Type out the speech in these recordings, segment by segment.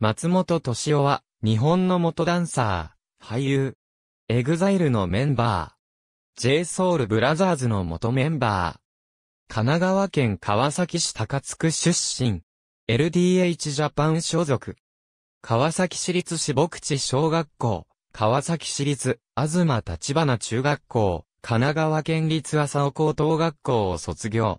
松本敏夫は、日本の元ダンサー、俳優、エグザイルのメンバー、JSOUL BROTHERS の元メンバー、神奈川県川崎市高津区出身、LDH ジャパン所属、川崎市立志牧地小学校、川崎市立、東立花中学校、神奈川県立浅尾高等学校を卒業。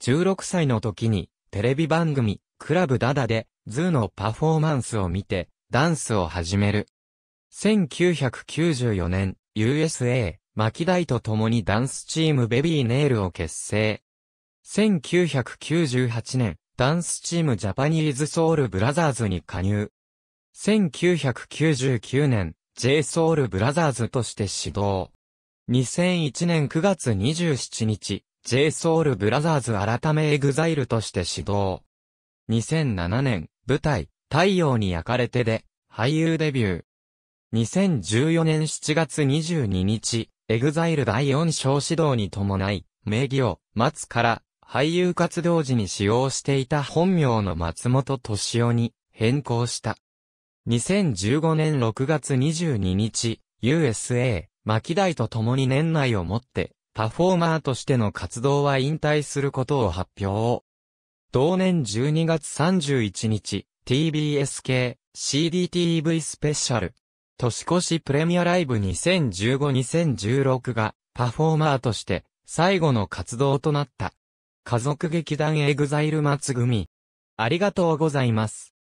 16歳の時に、テレビ番組、クラブダダで、ズーのパフォーマンスを見て、ダンスを始める。1994年、USA、マキダイと共にダンスチームベビーネイルを結成。1998年、ダンスチームジャパニーズソウルブラザーズに加入。1999年、J ソウルブラザーズとして始動。2001年9月27日、J ソウルブラザーズ改めエグザイルとして始動。2007年、舞台、太陽に焼かれてで、俳優デビュー。2014年7月22日、エグザイル第4章指導に伴い、名義を、松から、俳優活動時に使用していた本名の松本敏夫に変更した。2015年6月22日、USA、牧大と共に年内をもって、パフォーマーとしての活動は引退することを発表。同年12月31日、TBS 系 CDTV スペシャル。年越しプレミアライブ2015-2016がパフォーマーとして最後の活動となった。家族劇団エグザイル松組。ありがとうございます。